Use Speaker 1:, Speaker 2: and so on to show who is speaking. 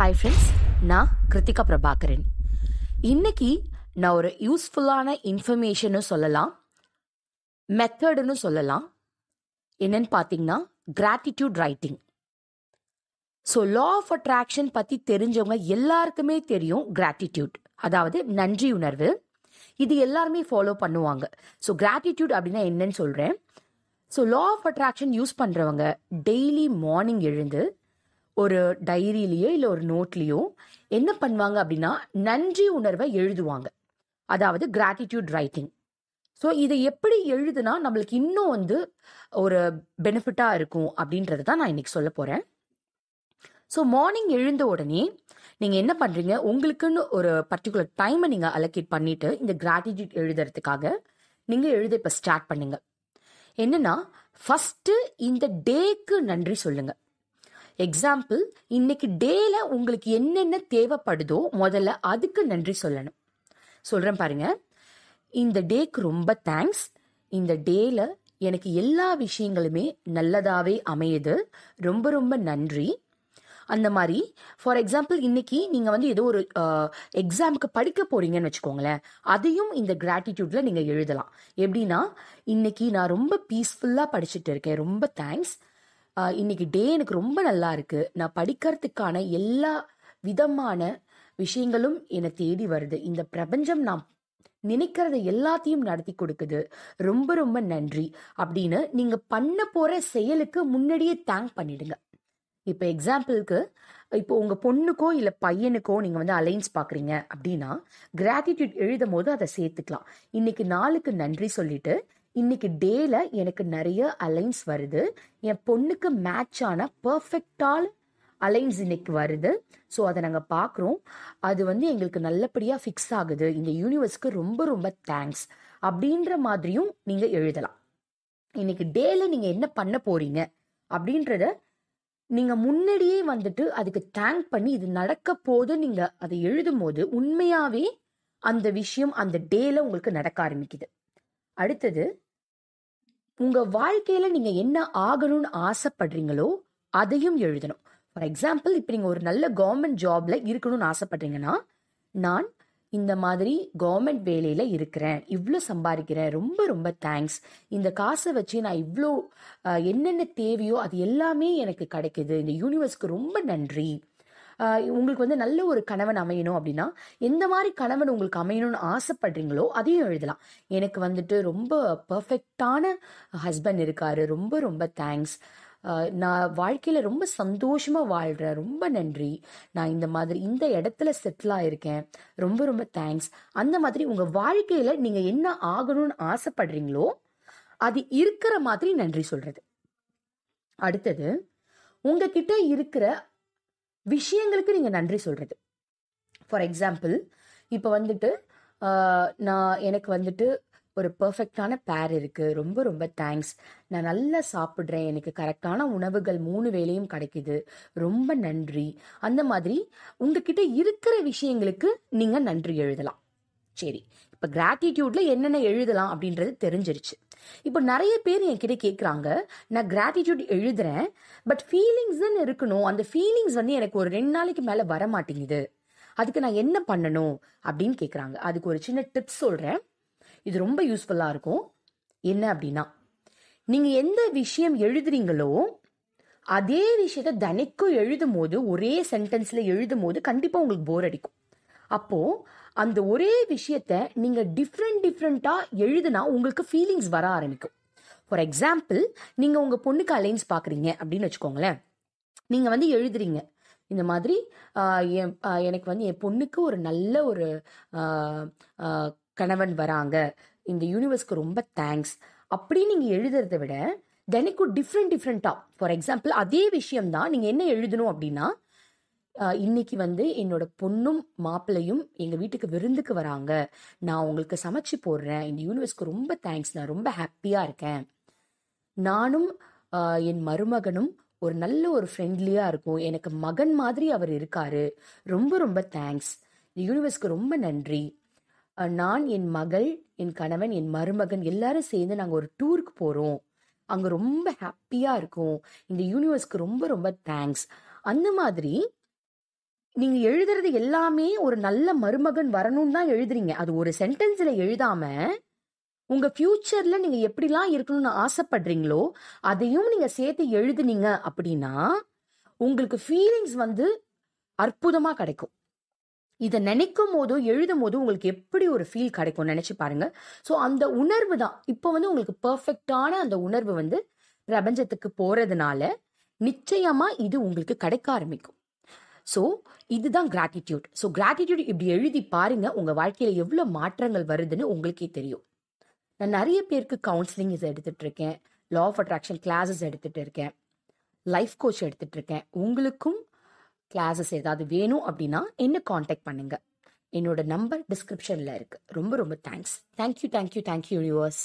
Speaker 1: hi friends நான் கிருத்திகா பிரபாகரன் இன்னைக்கு நான் ஒரு யூஸ்ஃபுல்லான இன்ஃபர்மேஷனும் சொல்லலாம் மெத்தடுன்னு சொல்லலாம் என்னன்னு பார்த்தீங்கன்னா gratitude writing so law of attraction பற்றி தெரிஞ்சவங்க எல்லாருக்குமே தெரியும் கிராட்டிடியூட் அதாவது நன்றி உணர்வு இது எல்லாருமே ஃபாலோ பண்ணுவாங்க ஸோ கிராட்டிடியூட் அப்படின்னா என்னன்னு சொல்கிறேன் so law of attraction use பண்ணுறவங்க டெய்லி மார்னிங் எழுந்து ஒரு டைரியிலையோ இல்லை ஒரு நோட்லேயோ என்ன பண்ணுவாங்க அப்படின்னா நன்றி உணர்வை எழுதுவாங்க அதாவது கிராட்டிடியூட் ரைட்டிங் ஸோ இதை எப்படி எழுதுனா நம்மளுக்கு இன்னும் வந்து ஒரு பெனிஃபிட்டாக இருக்கும் அப்படின்றது தான் நான் இன்னைக்கு சொல்ல போகிறேன் ஸோ மார்னிங் எழுந்த உடனே நீங்கள் என்ன பண்ணுறீங்க உங்களுக்குன்னு ஒரு பர்டிகுலர் டைமை நீங்கள் அலோகேட் பண்ணிவிட்டு இந்த கிராட்டிடியூட் எழுதுறதுக்காக நீங்கள் எழுத இப்போ ஸ்டார்ட் பண்ணுங்கள் என்னென்னா ஃபஸ்ட்டு இந்த டேக்கு நன்றி சொல்லுங்கள் எக்ஸாம்பிள் இன்னைக்கு டேல உங்களுக்கு என்னென்ன தேவைப்படுதோ முதல்ல அதுக்கு நன்றி சொல்லணும் சொல்றேன் பாருங்க இந்த டேக்கு ரொம்ப தேங்க்ஸ் இந்த டேல எனக்கு எல்லா விஷயங்களுமே நல்லதாவே அமையுது ரொம்ப ரொம்ப நன்றி அந்த மாதிரி ஃபார் எக்ஸாம்பிள் இன்னைக்கு நீங்கள் வந்து ஏதோ ஒரு எக்ஸாமுக்கு படிக்க போறீங்கன்னு வச்சுக்கோங்களேன் அதையும் இந்த கிராட்டிடியூட்ல நீங்கள் எழுதலாம் எப்படின்னா இன்னைக்கு நான் ரொம்ப பீஸ்ஃபுல்லாக படிச்சுட்டு இருக்கேன் ரொம்ப தேங்க்ஸ் இன்னைக்கு டே எனக்கு ரொம்ப நல்லா இருக்கு நான் படிக்கிறதுக்கான எல்லா விதமான விஷயங்களும் என்னை தேடி வருது இந்த பிரபஞ்சம் நான் நினைக்கிறத எல்லாத்தையும் நடத்தி கொடுக்குது ரொம்ப ரொம்ப நன்றி அப்படின்னு நீங்க பண்ண போற செயலுக்கு முன்னாடியே தேங்க் பண்ணிடுங்க இப்போ எக்ஸாம்பிளுக்கு இப்போ உங்கள் பொண்ணுக்கோ இல்லை பையனுக்கோ நீங்கள் வந்து அலைன்ஸ் பார்க்குறீங்க அப்படின்னா கிராட்டிடியூட் எழுதும் போது அதை சேர்த்துக்கலாம் இன்னைக்கு நாளுக்கு நன்றி சொல்லிட்டு இன்னைக்கு டேல எனக்கு நிறைய அலைன்ஸ் வருது என் பொண்ணுக்கு மேட்ச் ஆன பர்ஃபெக்டால் அலைன்ஸ் இன்னைக்கு வருது ஸோ அதை நாங்கள் பார்க்குறோம் அது வந்து எங்களுக்கு நல்லபடியாக ஃபிக்ஸ் ஆகுது இந்த யூனிவர்ஸ்க்கு ரொம்ப ரொம்ப தேங்க்ஸ் அப்படின்ற மாதிரியும் நீங்கள் எழுதலாம் இன்னைக்கு டேல நீங்கள் என்ன பண்ண போறீங்க அப்படின்றத நீங்கள் முன்னாடியே வந்துட்டு அதுக்கு தேங்க் பண்ணி இது நடக்க போது நீங்கள் அதை எழுதும் போது உண்மையாகவே அந்த விஷயம் அந்த டேல உங்களுக்கு நடக்க ஆரம்பிக்குது அடுத்தது உங்க வாழ்க்கையில நீங்க என்ன ஆகணும்னு ஆசைப்படுறீங்களோ அதையும் எழுதணும் ஃபார் எக்ஸாம்பிள் இப்போ நீங்கள் ஒரு நல்ல கவர்மெண்ட் ஜாப்ல இருக்கணும்னு ஆசைப்படுறீங்கன்னா நான் இந்த மாதிரி கவர்மெண்ட் வேலையில் இருக்கிறேன் இவ்வளோ சம்பாதிக்கிறேன் ரொம்ப ரொம்ப தேங்க்ஸ் இந்த காசை வச்சு நான் இவ்வளோ என்னென்ன தேவையோ அது எல்லாமே எனக்கு கிடைக்குது இந்த யூனிவர்ஸ்க்கு ரொம்ப நன்றி உங்களுக்கு வந்து நல்ல ஒரு கணவன் அமையணும் அப்படின்னா எந்த மாதிரி கணவன் உங்களுக்கு அமையணும்னு ஆசைப்படுறீங்களோ அதையும் எழுதலாம் எனக்கு வந்துட்டு ரொம்ப பர்ஃபெக்டான ஹஸ்பண்ட் இருக்காரு ரொம்ப ரொம்ப தேங்க்ஸ் நான் வாழ்க்கையில் ரொம்ப சந்தோஷமாக வாழ்கிறேன் ரொம்ப நன்றி நான் இந்த மாதிரி இந்த இடத்துல செட்டிலாக இருக்கேன் ரொம்ப ரொம்ப தேங்க்ஸ் அந்த மாதிரி உங்கள் வாழ்க்கையில் நீங்கள் என்ன ஆகணும்னு ஆசைப்படுறீங்களோ அது இருக்கிற மாதிரி நன்றி சொல்கிறது அடுத்தது உங்ககிட்ட இருக்கிற விஷயங்களுக்கு நீங்கள் நன்றி சொல்கிறது ஃபார் எக்ஸாம்பிள் இப்போ வந்துட்டு நான் எனக்கு வந்துட்டு ஒரு பர்ஃபெக்டான பேர் இருக்குது ரொம்ப ரொம்ப தேங்க்ஸ் நான் நல்லா சாப்பிட்றேன் எனக்கு கரெக்டான உணவுகள் மூணு வேலையும் கிடைக்குது ரொம்ப நன்றி அந்த மாதிரி உங்ககிட்ட இருக்கிற விஷயங்களுக்கு நீங்கள் நன்றி எழுதலாம் சரி இப்போ கிராட்டிடியூட்ல என்னென்ன எழுதலாம் அப்படின்றது தெரிஞ்சிருச்சு இப்போ நிறைய பேர் என்கிட்ட கேட்குறாங்க நான் கிராட்டிடியூட் எழுதுறேன் பட் ஃபீலிங்ஸ்ன்னு இருக்கணும் அந்த ஃபீலிங்ஸ் வந்து எனக்கு ஒரு ரெண்டு நாளைக்கு மேலே வர மாட்டேங்குது அதுக்கு நான் என்ன பண்ணணும் அப்படின்னு கேட்குறாங்க அதுக்கு ஒரு சின்ன டிப்ஸ் சொல்கிறேன் இது ரொம்ப யூஸ்ஃபுல்லாக இருக்கும் என்ன அப்படின்னா நீங்கள் எந்த விஷயம் எழுதுறீங்களோ அதே விஷயத்த தினைக்கும் எழுதும் போது ஒரே சென்டென்ஸில் எழுதும் போது கண்டிப்பாக உங்களுக்கு போர் அடிக்கும் அப்போது அந்த ஒரே விஷயத்த நீங்க டிஃப்ரெண்ட் டிஃப்ரெண்டா எழுதுனா உங்களுக்கு ஃபீலிங்ஸ் வர ஆரம்பிக்கும் ஃபார் எக்ஸாம்பிள் நீங்க உங்க பொண்ணுக்கு அலைன்ஸ் பாக்குறீங்க அப்படின்னு வச்சுக்கோங்களேன் நீங்க வந்து எழுதுறீங்க இந்த மாதிரி எனக்கு வந்து என் பொண்ணுக்கு ஒரு நல்ல ஒரு கணவன் வராங்க இந்த யூனிவர்ஸ்க்கு ரொம்ப தேங்க்ஸ் அப்படின்னு நீங்கள் எழுதுறத விட தெனக்கும் டிஃப்ரெண்ட் டிஃப்ரெண்ட்டாக ஃபார் எக்ஸாம்பிள் அதே விஷயம் தான் நீங்கள் என்ன எழுதணும் அப்படின்னா இன்னைக்கு வந்து என்னோட பொண்ணும் மாப்பிள்ளையும் எங்கள் வீட்டுக்கு விருந்துக்கு வராங்க நான் உங்களுக்கு சமைச்சு போடுறேன் இந்த யூனிவர்ஸ்க்கு ரொம்ப தேங்க்ஸ் நான் ரொம்ப ஹாப்பியாக இருக்கேன் நானும் என் மருமகனும் ஒரு நல்ல ஒரு ஃப்ரெண்ட்லியாக இருக்கும் எனக்கு மகன் மாதிரி அவர் இருக்காரு ரொம்ப ரொம்ப தேங்க்ஸ் இந்த யூனிவர்ஸ்க்கு ரொம்ப நன்றி நான் என் மகள் என் கணவன் என் மருமகன் எல்லாரும் சேர்ந்து நாங்கள் ஒரு டூருக்கு போகிறோம் அங்கே ரொம்ப ஹாப்பியாக இருக்கும் இந்த யூனிவர்ஸ்க்கு ரொம்ப ரொம்ப தேங்க்ஸ் அந்த மாதிரி நீங்க எழுதுறது எல்லாமே ஒரு நல்ல மருமகன் வரணும்னு தான் எழுதுறீங்க அது ஒரு சென்டென்ஸ்ல எழுதாம உங்க ஃபியூச்சர்ல நீங்க எப்படிலாம் இருக்கணும்னு ஆசைப்படுறீங்களோ அதையும் நீங்க சேர்த்து எழுதுனீங்க அப்படின்னா உங்களுக்கு ஃபீலிங்ஸ் வந்து அற்புதமா கிடைக்கும் இதை நினைக்கும் போதோ எழுதும் போதும் உங்களுக்கு எப்படி ஒரு ஃபீல் கிடைக்கும் நினைச்சு பாருங்க ஸோ அந்த உணர்வு தான் இப்போ வந்து உங்களுக்கு பர்ஃபெக்டான அந்த உணர்வு வந்து பிரபஞ்சத்துக்கு போறதுனால நிச்சயமா இது உங்களுக்கு கிடைக்க ஆரம்பிக்கும் ஸோ இதுதான் கிராட்டிடியூட் ஸோ கிராட்டிடியூட் இப்படி எழுதி பாருங்க உங்கள் வாழ்க்கையில் எவ்வளோ மாற்றங்கள் வருதுன்னு உங்களுக்கே தெரியும் நான் நிறைய பேருக்கு கவுன்சிலிங் எடுத்துட்டு இருக்கேன் லா ஆஃப் அட்ராக்ஷன் கிளாஸஸ் எடுத்துட்டு இருக்கேன் லைஃப் கோச் எடுத்துட்டு இருக்கேன் உங்களுக்கும் கிளாஸஸ் ஏதாவது வேணும் அப்படின்னா என்ன காண்டாக்ட் பண்ணுங்க என்னோட நம்பர் டிஸ்கிரிப்ஷனில் இருக்கு ரொம்ப ரொம்ப thanks thank you thank you thank you universe